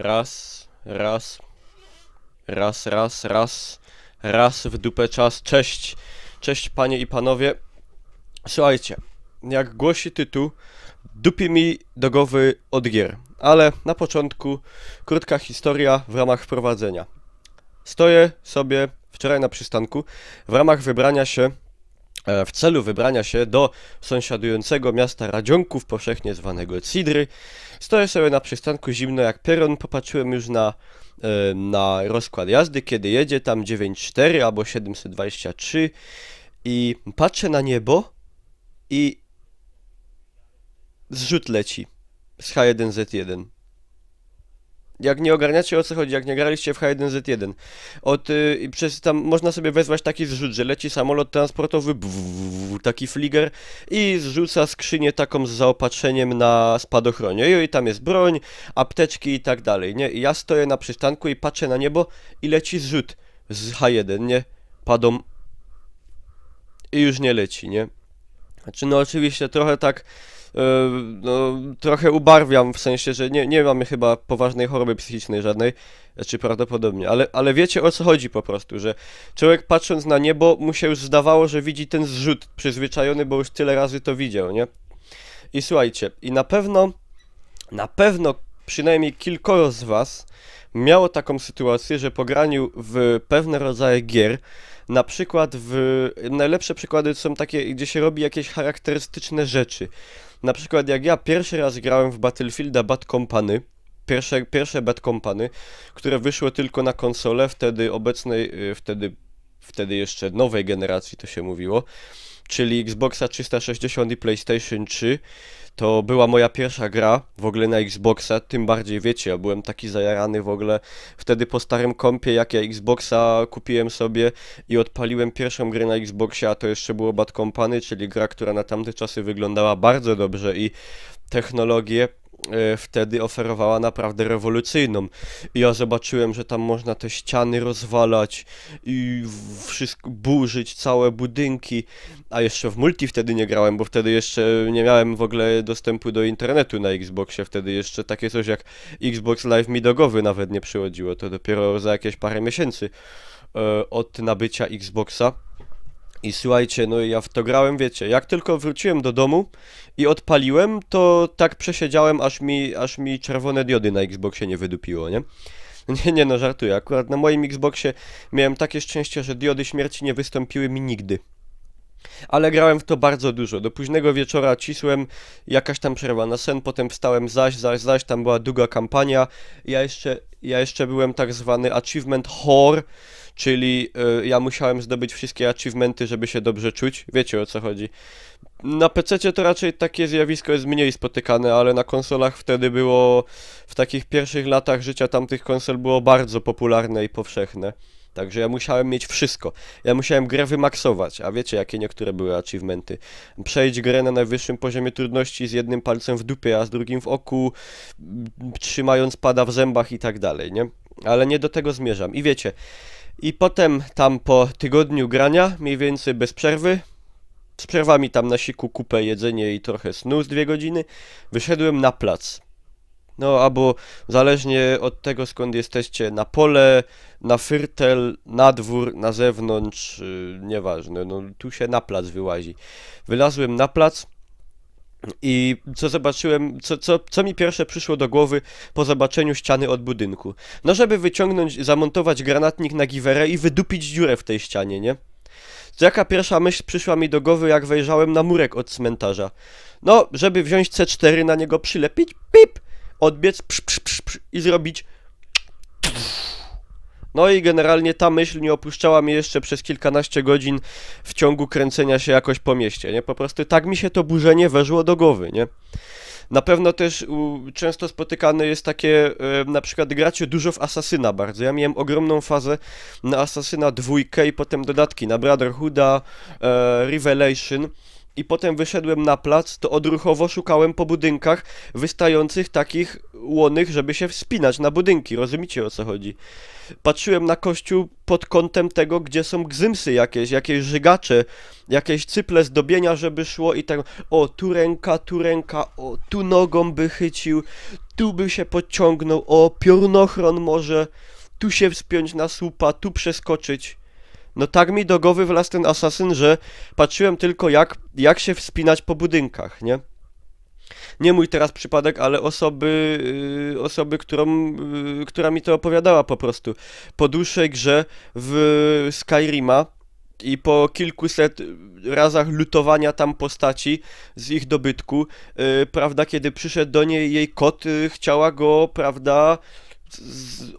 Raz, raz, raz, raz, raz, raz w dupę czas. Cześć, cześć panie i panowie. Słuchajcie, jak głosi tytuł, dupi mi dogowy od gier. Ale na początku krótka historia w ramach wprowadzenia. Stoję sobie wczoraj na przystanku w ramach wybrania się E, w celu wybrania się do sąsiadującego miasta Radzionków, powszechnie zwanego Cidry. Stoję sobie na przystanku zimno jak peron, popatrzyłem już na, e, na rozkład jazdy, kiedy jedzie tam 94 albo 723 i patrzę na niebo i zrzut leci z H1Z1. Jak nie ogarniacie o co chodzi, jak nie graliście w H1Z1. Od, y, przez tam można sobie wezwać taki zrzut, że leci samolot transportowy, bww, taki fliger i zrzuca skrzynię taką z zaopatrzeniem na spadochronie. I, i tam jest broń, apteczki i tak dalej, nie? I ja stoję na przystanku i patrzę na niebo i leci zrzut z H1, nie? Padą i już nie leci, nie? Znaczy, no oczywiście trochę tak E, no, trochę ubarwiam, w sensie, że nie, nie mamy chyba poważnej choroby psychicznej żadnej, czy znaczy prawdopodobnie, ale, ale wiecie o co chodzi po prostu, że człowiek patrząc na niebo mu się już zdawało, że widzi ten zrzut przyzwyczajony, bo już tyle razy to widział, nie? I słuchajcie, i na pewno, na pewno przynajmniej kilkoro z was miało taką sytuację, że po graniu w pewne rodzaje gier, na przykład w... Najlepsze przykłady są takie, gdzie się robi jakieś charakterystyczne rzeczy. Na przykład jak ja pierwszy raz grałem w Battlefielda Bad Company, pierwsze, pierwsze Bad Company, które wyszły tylko na konsole wtedy obecnej, y, wtedy wtedy jeszcze nowej generacji to się mówiło, czyli Xboxa 360 i PlayStation 3. To była moja pierwsza gra w ogóle na Xboxa, tym bardziej wiecie, ja byłem taki zajarany w ogóle wtedy po starym kompie, jak ja Xboxa kupiłem sobie i odpaliłem pierwszą grę na Xboxie, a to jeszcze było Bad Company, czyli gra, która na tamte czasy wyglądała bardzo dobrze i technologię e, wtedy oferowała naprawdę rewolucyjną. ja zobaczyłem, że tam można te ściany rozwalać i wszystko burzyć, całe budynki, a jeszcze w multi wtedy nie grałem, bo wtedy jeszcze nie miałem w ogóle dostępu do internetu na Xboxie, wtedy jeszcze takie coś jak Xbox Live midogowy nawet nie przychodziło, to dopiero za jakieś parę miesięcy e, od nabycia Xboxa i słuchajcie, no ja w to grałem, wiecie, jak tylko wróciłem do domu i odpaliłem, to tak przesiedziałem, aż mi, aż mi czerwone diody na Xboxie nie wydupiło, nie? Nie, nie, no żartuję, akurat na moim Xboxie miałem takie szczęście, że diody śmierci nie wystąpiły mi nigdy. Ale grałem w to bardzo dużo. Do późnego wieczora cisłem, jakaś tam przerwa na sen, potem wstałem zaś, zaś, zaś, tam była długa kampania. Ja jeszcze, ja jeszcze byłem tak zwany achievement whore, czyli e, ja musiałem zdobyć wszystkie achievementy, żeby się dobrze czuć. Wiecie o co chodzi. Na PC to raczej takie zjawisko jest mniej spotykane, ale na konsolach wtedy było, w takich pierwszych latach życia tamtych konsol było bardzo popularne i powszechne. Także ja musiałem mieć wszystko. Ja musiałem grę wymaksować, a wiecie jakie niektóre były achievementy. Przejść grę na najwyższym poziomie trudności z jednym palcem w dupie, a z drugim w oku, trzymając pada w zębach i tak dalej, nie? Ale nie do tego zmierzam. I wiecie, i potem tam po tygodniu grania, mniej więcej bez przerwy, z przerwami tam na siku kupę jedzenie i trochę snu z dwie godziny, wyszedłem na plac. No albo zależnie od tego skąd jesteście, na pole, na firtel, na dwór, na zewnątrz, yy, nieważne, no tu się na plac wyłazi. Wylazłem na plac, i co zobaczyłem, co, co, co mi pierwsze przyszło do głowy po zobaczeniu ściany od budynku? No, żeby wyciągnąć, zamontować granatnik na giwerę i wydupić dziurę w tej ścianie, nie? Jaka pierwsza myśl przyszła mi do głowy, jak wejrzałem na murek od cmentarza? No, żeby wziąć C4 na niego przylepić, pip! odbiec psz, psz, psz, psz, i zrobić... No i generalnie ta myśl nie opuszczała mnie jeszcze przez kilkanaście godzin w ciągu kręcenia się jakoś po mieście, nie? Po prostu tak mi się to burzenie weszło do głowy, nie? Na pewno też u, często spotykane jest takie, e, na przykład gracie dużo w Asasyna bardzo. Ja miałem ogromną fazę na Asasyna dwójkę i potem dodatki na Brotherhooda, e, Revelation i potem wyszedłem na plac, to odruchowo szukałem po budynkach wystających takich łonych, żeby się wspinać na budynki, rozumiecie o co chodzi. Patrzyłem na kościół pod kątem tego, gdzie są gzymsy jakieś, jakieś żygacze, jakieś cyple zdobienia, żeby szło i tak, o tu ręka, tu ręka, o tu nogą by chycił, tu by się podciągnął, o piornochron może, tu się wspiąć na słupa, tu przeskoczyć. No tak mi do głowy wlazł ten asasyn, że patrzyłem tylko jak, jak się wspinać po budynkach, nie? nie mój teraz przypadek, ale osoby, yy, osoby którą, yy, która mi to opowiadała po prostu. Po dłuższej grze w Skyrima i po kilkuset razach lutowania tam postaci z ich dobytku, yy, prawda, kiedy przyszedł do niej jej kot, y, chciała go, prawda,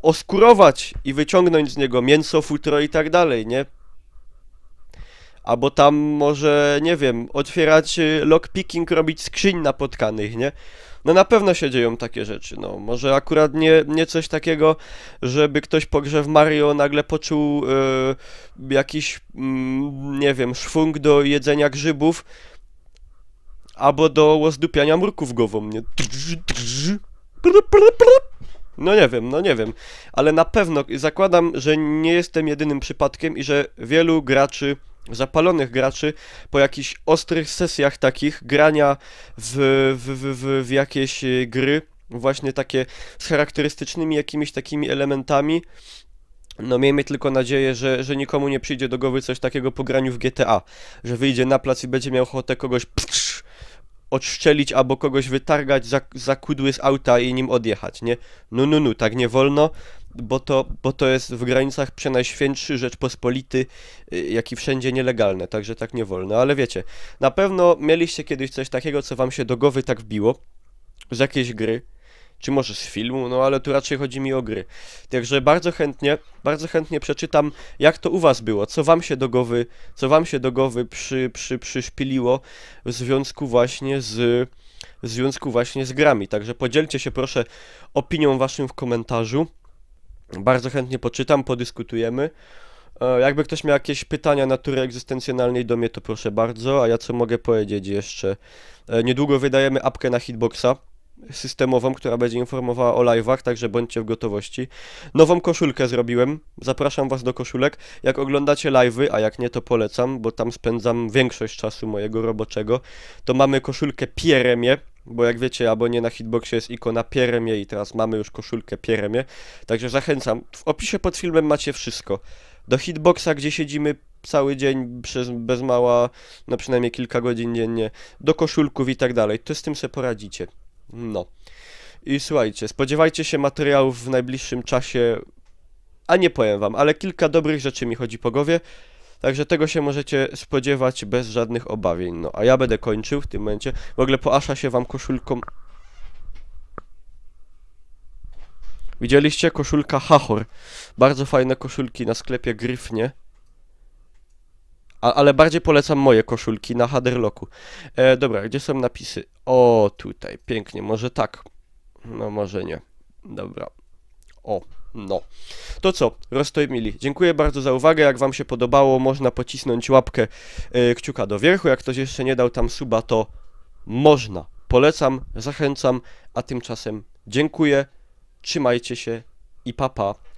oskurować i wyciągnąć z niego mięso, futro i tak dalej, nie? Albo tam może, nie wiem, otwierać y, lockpicking, robić skrzyń napotkanych, nie? No na pewno się dzieją takie rzeczy, no. Może akurat nie, nie coś takiego, żeby ktoś po grze w Mario nagle poczuł yy, jakiś, yy, nie wiem, szwung do jedzenia grzybów albo do łozdupiania murków głową, nie? Drz, drz, no nie wiem, no nie wiem, ale na pewno zakładam, że nie jestem jedynym przypadkiem i że wielu graczy, zapalonych graczy, po jakichś ostrych sesjach takich grania w, w, w, w jakieś y, gry, właśnie takie z charakterystycznymi jakimiś takimi elementami, no miejmy tylko nadzieję, że, że nikomu nie przyjdzie do głowy coś takiego po graniu w GTA, że wyjdzie na plac i będzie miał ochotę kogoś odszczelić albo kogoś wytargać za, za kudły z auta i nim odjechać, nie? No, no, no, tak nie wolno, bo to, bo to jest w granicach przenajświętszy Rzeczpospolity, y, jak i wszędzie nielegalne, także tak nie wolno. Ale wiecie, na pewno mieliście kiedyś coś takiego, co wam się do głowy tak wbiło z jakiejś gry, czy może z filmu, no ale tu raczej chodzi mi o gry. Także bardzo chętnie, bardzo chętnie przeczytam, jak to u was było, co wam się do głowy, co wam się do głowy przy, przy, przyszpiliło w związku właśnie z w związku właśnie z grami. Także podzielcie się proszę opinią waszą w komentarzu. Bardzo chętnie poczytam, podyskutujemy. E, jakby ktoś miał jakieś pytania natury egzystencjonalnej do mnie, to proszę bardzo. A ja co mogę powiedzieć jeszcze? E, niedługo wydajemy apkę na hitboxa systemową, która będzie informowała o live'ach, także bądźcie w gotowości. Nową koszulkę zrobiłem, zapraszam Was do koszulek. Jak oglądacie live'y, a jak nie to polecam, bo tam spędzam większość czasu mojego roboczego, to mamy koszulkę Pieremie, bo jak wiecie, albo nie na hitboxie jest ikona Pieremie i teraz mamy już koszulkę Pieremie, także zachęcam. W opisie pod filmem macie wszystko. Do hitboxa, gdzie siedzimy cały dzień przez bez mała, no przynajmniej kilka godzin dziennie, do koszulków i tak dalej. To z tym se poradzicie. No. I słuchajcie, spodziewajcie się materiałów w najbliższym czasie, a nie powiem wam, ale kilka dobrych rzeczy mi chodzi po głowie, także tego się możecie spodziewać bez żadnych obawień. No, a ja będę kończył w tym momencie. W ogóle poasza się wam koszulką... Widzieliście? Koszulka Hachor. Bardzo fajne koszulki na sklepie Gryfnie. A, ale bardziej polecam moje koszulki na Haderlocku. E, dobra, gdzie są napisy? O, tutaj, pięknie, może tak. No, może nie. Dobra. O, no. To co, roztojmili. Dziękuję bardzo za uwagę. Jak wam się podobało, można pocisnąć łapkę yy, kciuka do wierchu. Jak ktoś jeszcze nie dał tam suba, to można. Polecam, zachęcam, a tymczasem dziękuję. Trzymajcie się i papa. Pa.